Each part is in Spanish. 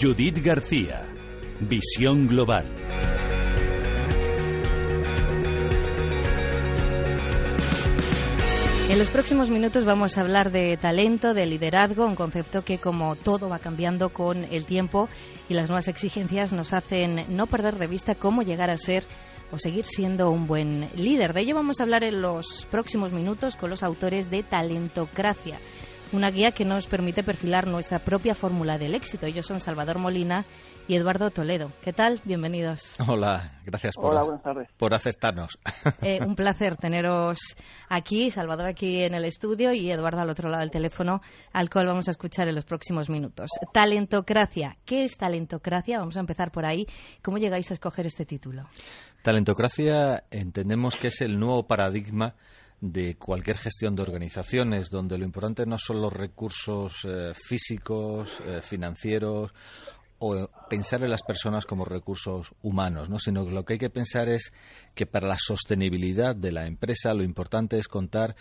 Judith García, Visión Global. En los próximos minutos vamos a hablar de talento, de liderazgo, un concepto que como todo va cambiando con el tiempo y las nuevas exigencias nos hacen no perder de vista cómo llegar a ser o seguir siendo un buen líder. De ello vamos a hablar en los próximos minutos con los autores de Talentocracia una guía que nos permite perfilar nuestra propia fórmula del éxito. Ellos son Salvador Molina y Eduardo Toledo. ¿Qué tal? Bienvenidos. Hola, gracias por, por aceptarnos. Eh, un placer teneros aquí, Salvador aquí en el estudio y Eduardo al otro lado del teléfono, al cual vamos a escuchar en los próximos minutos. Talentocracia. ¿Qué es talentocracia? Vamos a empezar por ahí. ¿Cómo llegáis a escoger este título? Talentocracia entendemos que es el nuevo paradigma de cualquier gestión de organizaciones, donde lo importante no son los recursos eh, físicos, eh, financieros o pensar en las personas como recursos humanos, ¿no? sino que lo que hay que pensar es que para la sostenibilidad de la empresa lo importante es contar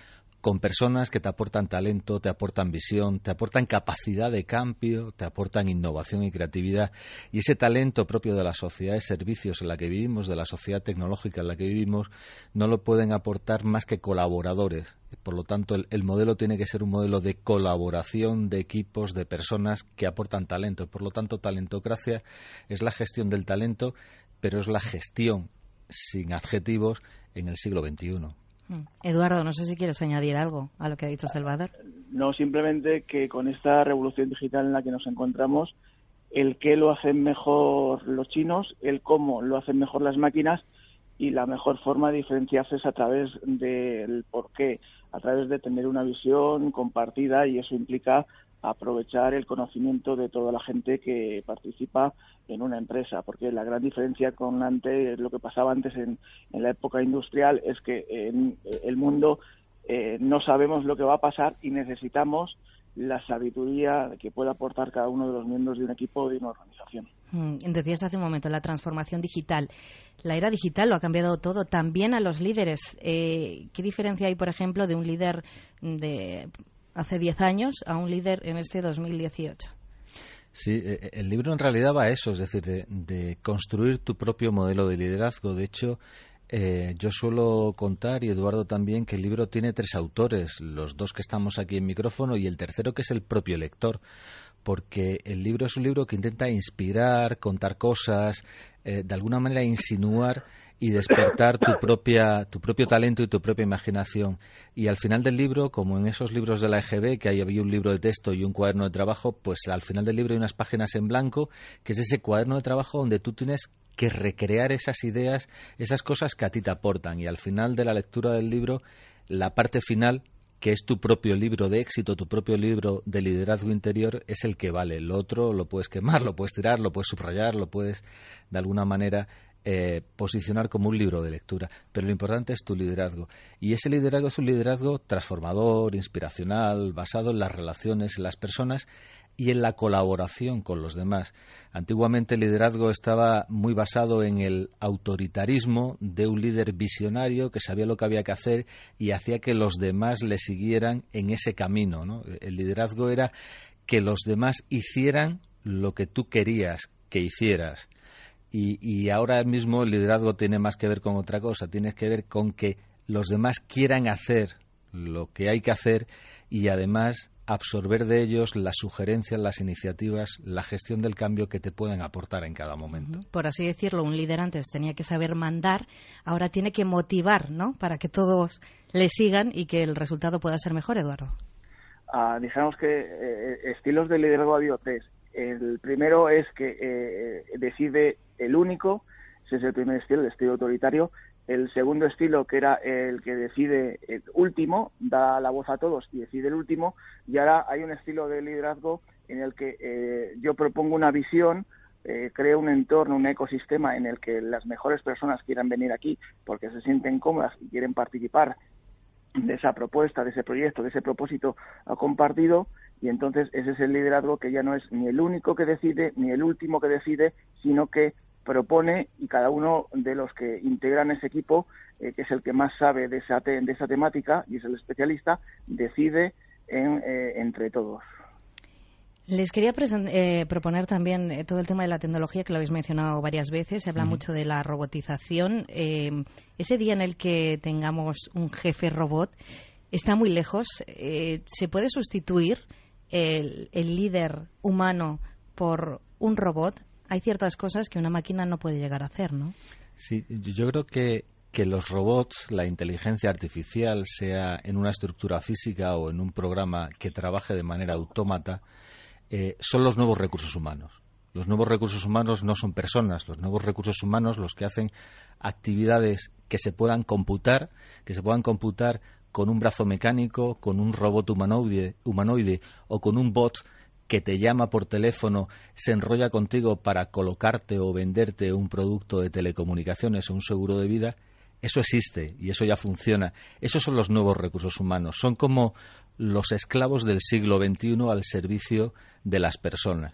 con personas que te aportan talento, te aportan visión, te aportan capacidad de cambio, te aportan innovación y creatividad. Y ese talento propio de la sociedad de servicios en la que vivimos, de la sociedad tecnológica en la que vivimos, no lo pueden aportar más que colaboradores. Por lo tanto, el, modelo tiene que ser un modelo de colaboración de equipos, de personas que aportan talento. Por lo tanto, talentocracia es la gestión del talento, pero es la gestión sin adjetivos en el siglo XXI. Mm. Eduardo, no sé si quieres añadir algo a lo que ha dicho Salvador. No, simplemente que con esta revolución digital en la que nos encontramos, el qué lo hacen mejor los chinos, el cómo lo hacen mejor las máquinas y la mejor forma de diferenciarse es a través del por qué, a través de tener una visión compartida y eso implica aprovechar el conocimiento de toda la gente que participa en una empresa, porque la gran diferencia con antes, lo que pasaba antes en, en la época industrial, es que en el mundo eh, no sabemos lo que va a pasar y necesitamos la sabiduría que pueda aportar cada uno de los miembros de un equipo o de una organización. Mm, decías hace un momento la transformación digital. La era digital lo ha cambiado todo, también a los líderes. Eh, ¿Qué diferencia hay, por ejemplo, de un líder de hace 10 años a un líder en este 2018. Sí, e, e, el libro en realidad va a eso, es decir, de, construir tu propio modelo de liderazgo. De hecho, eh, yo suelo contar, y Eduardo también, que el libro tiene tres autores, los dos que estamos aquí en micrófono y el tercero que es el propio lector, porque el libro es un libro que intenta inspirar, contar cosas, eh, de alguna manera insinuar y despertar tu, propia, tu propio talento y tu propia imaginación. Y al final del libro, como en esos libros de la EGB, que hay había un libro de texto y un cuaderno de trabajo, pues al final del libro hay unas páginas en blanco, que es ese cuaderno de trabajo donde tú tienes que recrear esas ideas, esas cosas que a ti te aportan. Y al final de la lectura del libro, la parte final que es tu propio libro de éxito, tu propio libro de liderazgo interior, es el que vale. El otro lo puedes quemar, lo puedes tirar, lo puedes subrayar, lo puedes de alguna manera eh, posicionar como un libro de lectura, pero lo importante es tu liderazgo. Y ese liderazgo es un liderazgo transformador, inspiracional, basado en las relaciones, en las personas y en la colaboración con los demás. Antiguamente el liderazgo estaba muy basado en el autoritarismo de un líder visionario que sabía lo que había que hacer y hacía que los demás le siguieran en ese camino. El liderazgo era que los demás hicieran lo que tú querías que hicieras. Y, y ahora mismo el liderazgo tiene más que ver con otra cosa, tiene que ver con que los demás quieran hacer lo que hay que hacer y además absorber de ellos las sugerencias, las iniciativas, la gestión del cambio que te puedan aportar en cada momento. Por así decirlo, un líder antes tenía que saber mandar, ahora tiene que motivar, ¿no? Para que todos le sigan y que el resultado pueda ser mejor, Eduardo. Ah, que eh, eh, estilos de liderazgo ha habido tres. El primero es que eh, decide el único, ese es el primer estilo, el estilo autoritario. El segundo estilo, que era el que decide el último, da la voz a todos y decide el último. Y ahora hay un estilo de liderazgo en el que eh, yo propongo una visión, eh, creo un entorno, un ecosistema en el que las mejores personas quieran venir aquí porque se sienten cómodas y quieren participar de esa propuesta, de ese proyecto, de ese propósito compartido. Y entonces ese es el liderazgo que ya no es ni el único que decide, ni el último que decide, sino que propone y cada uno de los que integran ese equipo, eh, que es el que más sabe de esa, de esa temática y es el especialista, decide eh, entre todos. Les quería eh, proponer también todo el tema de la tecnología, que lo habéis mencionado varias veces. Se habla mucho de la robotización. Em, ese día en el que tengamos un jefe robot está muy lejos. ¿Se puede sustituir el, el líder humano por un robot? hay ciertas cosas que una máquina no puede llegar a hacer, ¿no? Sí, yo creo que, que los robots, la inteligencia artificial, sea en una estructura física o en un programa que trabaje de manera autómata, eh, son los nuevos recursos humanos. Los nuevos recursos humanos no son personas, los nuevos recursos humanos los que hacen actividades que se puedan computar, que se puedan computar con un brazo mecánico, con un robot humanoide, humanoide o con un bot que te llama por teléfono se enrolla contigo para colocarte o venderte un producto de telecomunicaciones o un seguro de vida, eso existe y eso ya funciona. Esos son los nuevos recursos humanos. Son como los esclavos del siglo XXI al servicio de las personas.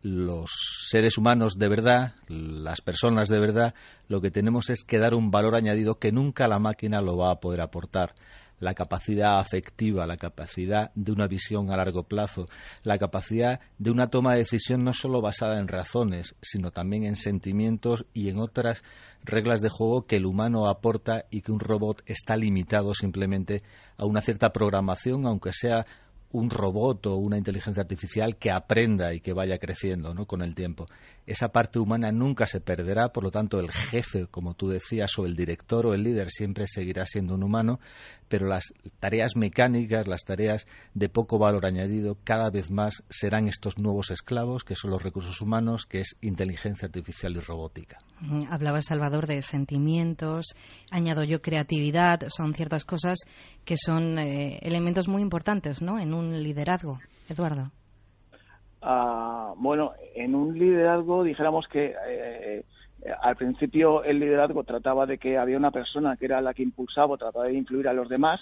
Los seres humanos de verdad, las personas de verdad, lo que tenemos es que dar un valor añadido que nunca la máquina lo va a poder aportar la capacidad afectiva, la capacidad de una visión a largo plazo, la capacidad de una toma de decisión no solo basada en razones, sino también en sentimientos y en otras reglas de juego que el humano aporta y que un robot está limitado simplemente a una cierta programación, aunque sea un robot o una inteligencia artificial que aprenda y que vaya creciendo ¿no? con el tiempo. Esa parte humana nunca se perderá, por lo tanto el jefe, como tú decías, o el director o el líder siempre seguirá siendo un humano, pero las tareas mecánicas, las tareas de poco valor añadido, cada vez más serán estos nuevos esclavos, que son los recursos humanos, que es inteligencia artificial y robótica. Mm, Hablaba Salvador de sentimientos, añado yo creatividad, son ciertas cosas que son eh, elementos muy importantes ¿no? en un un liderazgo, Eduardo? Ah, bueno, en un liderazgo dijéramos que eh, eh, al principio el liderazgo trataba de que había una persona que era la que impulsaba, trataba de influir a los demás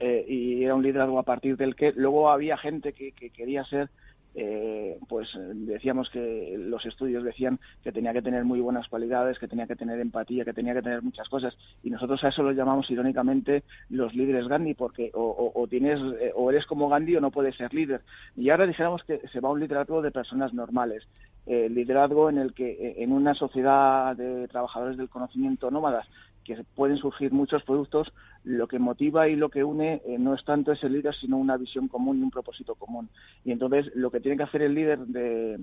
eh, y era un liderazgo a partir del que luego había gente que, que quería ser eh, pues decíamos que los estudios decían que tenía que tener muy buenas cualidades, que tenía que tener empatía, que tenía que tener muchas cosas. Y nosotros a eso lo llamamos irónicamente los líderes Gandhi, porque o, tienes eh, o eres como Gandhi o no puedes ser líder. Y ahora dijéramos que se va a un liderazgo de personas normales. el eh, liderazgo en el que en una sociedad de trabajadores del conocimiento nómadas que pueden surgir muchos productos, lo que motiva y lo que une eh, no es tanto ese líder, sino una visión común y un propósito común. Y entonces lo que tiene que hacer el líder eh,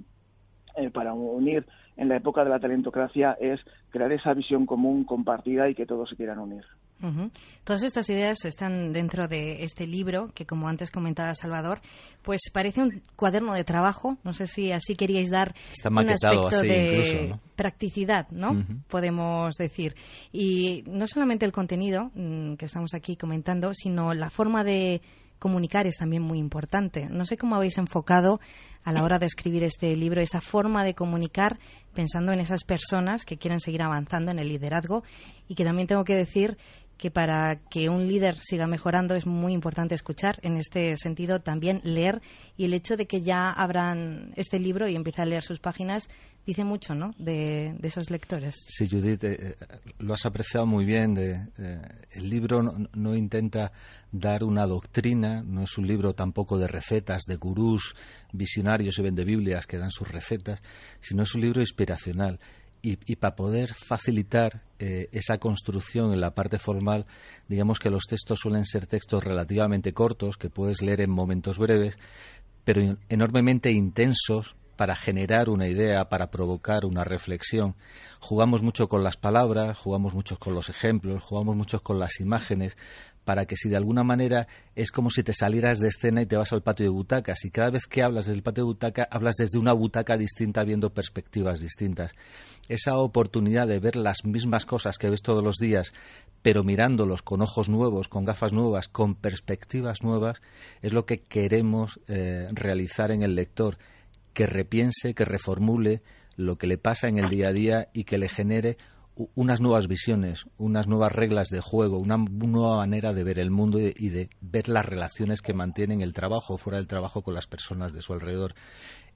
para unir en la época de la talentocracia es crear esa visión común compartida y que todos se quieran unir. Todas estas ideas están dentro de este libro que, como antes comentaba Salvador, pues parece un cuaderno de trabajo. No sé si así queríais dar un aspecto de practicidad, ¿no? Podemos decir. Y no solamente el contenido mm, que estamos aquí comentando, sino la forma de comunicar es también muy importante. No sé cómo habéis enfocado a la hora de escribir este libro esa forma de comunicar pensando en esas personas que quieren seguir avanzando en el liderazgo y que también tengo que decir que para que un líder siga mejorando es muy importante escuchar, en este sentido también leer y el hecho de que ya abran este libro y empiecen a leer sus páginas dice mucho, ¿no? De, esos lectores. Sí, Judith, eh, eh, lo has apreciado muy bien. De, eh, el libro no, intenta dar una doctrina, no es un libro tampoco de recetas, de gurús, visionarios y biblias que dan sus recetas, sino es un libro inspiracional y, para poder facilitar eh, esa construcción en la parte formal, digamos que los textos suelen ser textos relativamente cortos, que puedes leer en momentos breves, pero enormemente intensos para generar una idea, para provocar una reflexión. Jugamos mucho con las palabras, jugamos mucho con los ejemplos, jugamos mucho con las imágenes, para que si de alguna manera es como si te salieras de escena y te vas al patio de butacas y cada vez que hablas desde el patio de butaca hablas desde una butaca distinta viendo perspectivas distintas. Esa oportunidad de ver las mismas cosas que ves todos los días, pero mirándolos con ojos nuevos, con gafas nuevas, con perspectivas nuevas, es lo que queremos eh, realizar en el lector que repiense, que reformule lo que le pasa en el día a día y que le genere unas nuevas visiones, unas nuevas reglas de juego, una nueva manera de ver el mundo y de ver las relaciones que mantienen el trabajo, fuera del trabajo, con las personas de su alrededor.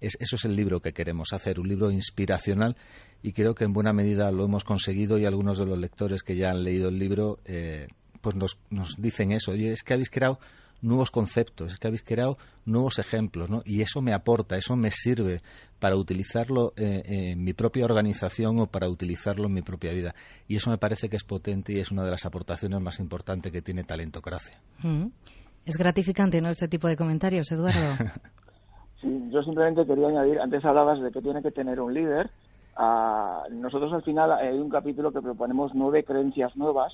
eso es el libro que queremos hacer, un libro inspiracional y creo que en buena medida lo hemos conseguido y algunos de los lectores que ya han leído el libro eh, pues nos, nos dicen eso. Oye, es que habéis creado nuevos conceptos, es que habéis creado nuevos ejemplos, Y eso me aporta, eso me sirve para utilizarlo eh, eh, en mi propia organización o para utilizarlo en mi propia vida. Y eso me parece que es potente y es una de las aportaciones más importantes que tiene Talentocracia. Mm. Es gratificante, ¿no?, este tipo de comentarios, Eduardo. yo simplemente quería añadir, antes hablabas de que tiene que tener un líder. Ah, nosotros al final eh, hay un capítulo que proponemos nueve creencias nuevas,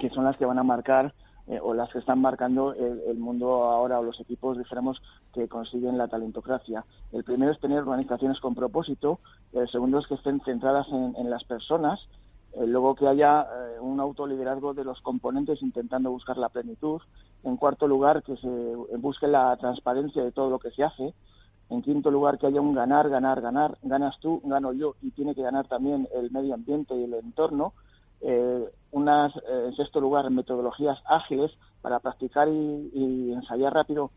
que son las que van a marcar eh, o las que están marcando el, mundo ahora o los equipos, dijéramos, que consiguen la talentocracia. El primero es tener organizaciones con propósito, el segundo es que estén centradas en, las personas, eh, luego que haya eh, un autoliderazgo de los componentes intentando buscar la plenitud, en cuarto lugar que se busque la transparencia de todo lo que se hace, en quinto lugar, que haya un ganar, ganar, ganar. Ganas tú, gano yo y tiene que ganar también el medio ambiente y el entorno eh, unas, eh, en sexto lugar, metodologías ágiles para practicar y, ensayar rápido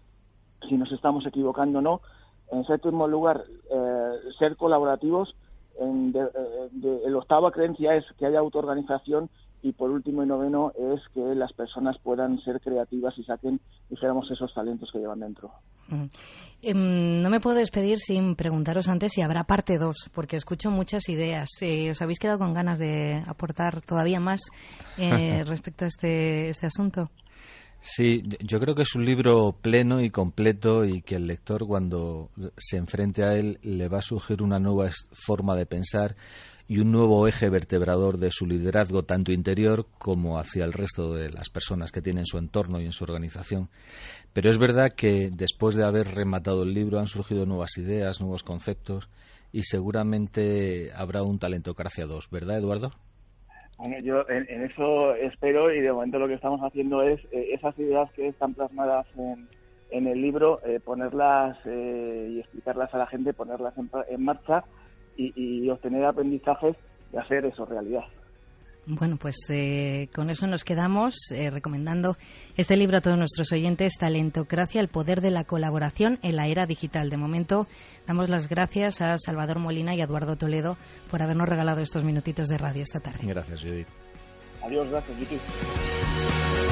si nos estamos equivocando o no. En séptimo lugar, eh, ser colaborativos. En eh, de, el octava creencia es que haya autoorganización y por último y noveno es que las personas puedan ser creativas y saquen, dijéramos, esos talentos que llevan dentro. Mm. Em, no me puedo despedir sin preguntaros antes si habrá parte 2, porque escucho muchas ideas. Eh, ¿Os habéis quedado con ganas de aportar todavía más eh, respecto a este, este asunto? Sí, yo creo que es un libro pleno y completo y que el lector cuando se enfrente a él le va a surgir una nueva forma de pensar, y un nuevo eje vertebrador de su liderazgo tanto interior como hacia el resto de las personas que tienen su entorno y en su organización. Pero es verdad que después de haber rematado el libro han surgido nuevas ideas, nuevos conceptos y seguramente habrá un talento Talentocracia 2, ¿verdad, Eduardo? yo en, eso espero y de momento lo que estamos haciendo es eh, esas ideas que están plasmadas en, en el libro, eh, ponerlas eh, y explicarlas a la gente, ponerlas en marcha y, obtener aprendizajes y hacer eso realidad. Bueno, pues eh, con eso nos quedamos eh, recomendando este libro a todos nuestros oyentes, Talentocracia, el poder de la colaboración en la era digital. De momento, damos las gracias a Salvador Molina y a Eduardo Toledo por habernos regalado estos minutitos de radio esta tarde. Gracias, Judith. Adiós, gracias, Judith.